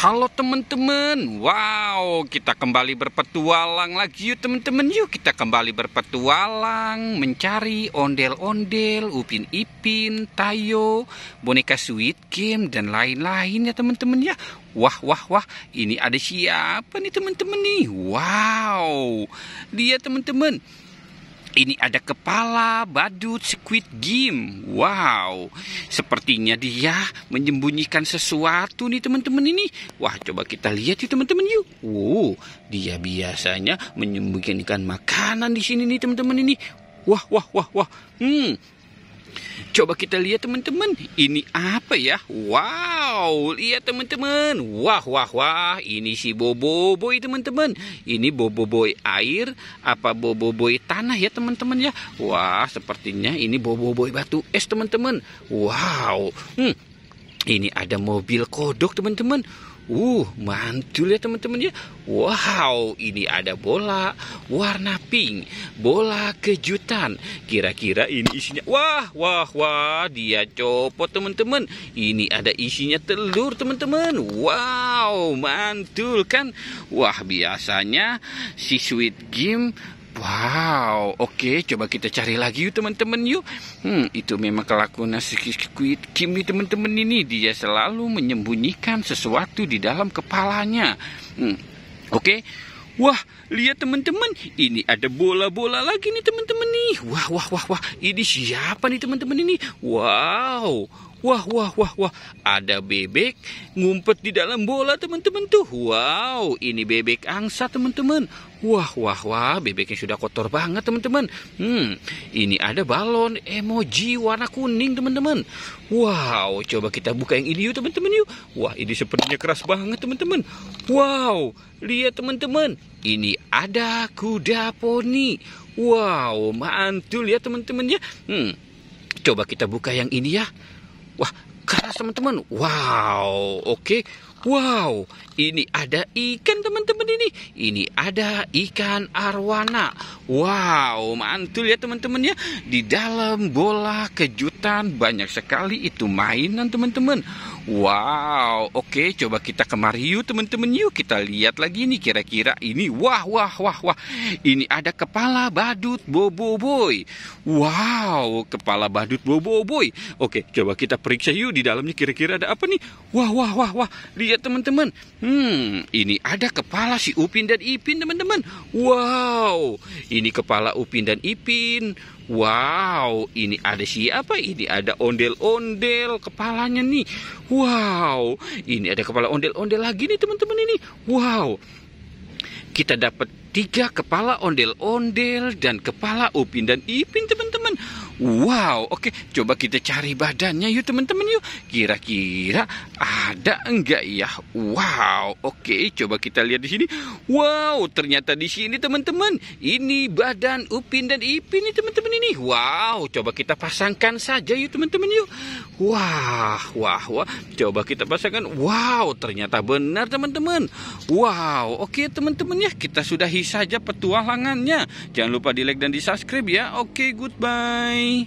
Halo teman-teman, wow kita kembali berpetualang lagi yuk teman-teman yuk kita kembali berpetualang mencari ondel-ondel, upin-ipin, tayo, boneka sweet game dan lain-lain ya teman-teman ya. Wah wah wah ini ada siapa nih teman-teman nih, wow dia teman-teman ini ada kepala, badut, squid game. Wow, sepertinya dia menyembunyikan sesuatu nih teman-teman ini. Wah, coba kita lihat yuk teman-teman yuk. Wow, dia biasanya menyembunyikan makanan di sini nih teman-teman ini. Wah, wah, wah, wah. Hmm, Coba kita lihat teman-teman, ini apa ya? Wow, lihat teman-teman. Wah, wah, wah, ini si boboiboy teman-teman. Ini boboiboy air apa boboiboy tanah ya teman-teman ya? Wah, sepertinya ini boboiboy batu es teman-teman. Wow. Hmm. Ini ada mobil kodok teman-teman. Uh, mantul ya teman-teman ya. Wow, ini ada bola warna pink, bola kejutan. Kira-kira ini isinya. Wah, wah, wah, dia copot teman-teman. Ini ada isinya telur teman-teman. Wow, mantul kan? Wah, biasanya si Sweet Game Wow, oke, okay, coba kita cari lagi yuk teman-teman yuk. Hmm, itu memang kelakuan Squid Kim nih teman-teman ini. Dia selalu menyembunyikan sesuatu di dalam kepalanya. Hmm, oke. Okay. Wah, lihat teman-teman, ini ada bola-bola lagi nih teman-teman nih. Wah, wah, wah, wah. Ini siapa nih teman-teman ini? Wow. Wah, wah, wah, wah. Ada bebek ngumpet di dalam bola, teman-teman tuh. Wow, ini bebek angsa, teman-teman. Wah, wah, wah. Bebeknya sudah kotor banget, teman-teman. Hmm, ini ada balon emoji warna kuning, teman-teman. Wow, coba kita buka yang ini yuk, teman-teman yuk. Wah, ini sepertinya keras banget, teman-teman. Wow, lihat teman-teman. Ini ada kuda poni. Wow, mantul ya, teman-teman ya. Hmm, coba kita buka yang ini ya. Wah, keras teman-teman. Wow, oke. Okay. Wow, ini ada ikan teman-teman ini. Ini ada ikan arwana. Wow, mantul ya teman-teman ya. Di dalam bola kejutan banyak sekali itu mainan teman-teman. Wow, oke coba kita kemari yuk teman-teman yuk. Kita lihat lagi nih kira-kira ini. Wah, wah, wah, wah. Ini ada kepala badut boboiboy. Wow, kepala badut boboiboy. Oke, coba kita periksa yuk di dalamnya kira-kira ada apa nih. Wah, wah, wah, wah. Lihat lihat teman-teman. Hmm, ini ada kepala si Upin dan Ipin teman-teman. Wow, ini kepala Upin dan Ipin. Wow, ini ada siapa? Ini ada ondel-ondel kepalanya nih. Wow, ini ada kepala ondel-ondel lagi nih teman-teman ini. Wow, kita dapat tiga kepala ondel-ondel dan kepala Upin dan Ipin teman-teman. Wow, oke, coba kita cari badannya yuk teman-teman yuk. Kira-kira ada enggak ya? Wow, oke, coba kita lihat di sini. Wow, ternyata di sini teman-teman, ini badan Upin dan Ipin nih teman-teman ini. Wow, coba kita pasangkan saja yuk teman-teman yuk. Wah, wah, wah, coba kita pasangkan. Wow, ternyata benar teman-teman. Wow, oke teman-teman ya, kita sudahi saja petualangannya. Jangan lupa di like dan di subscribe ya. Oke, goodbye. me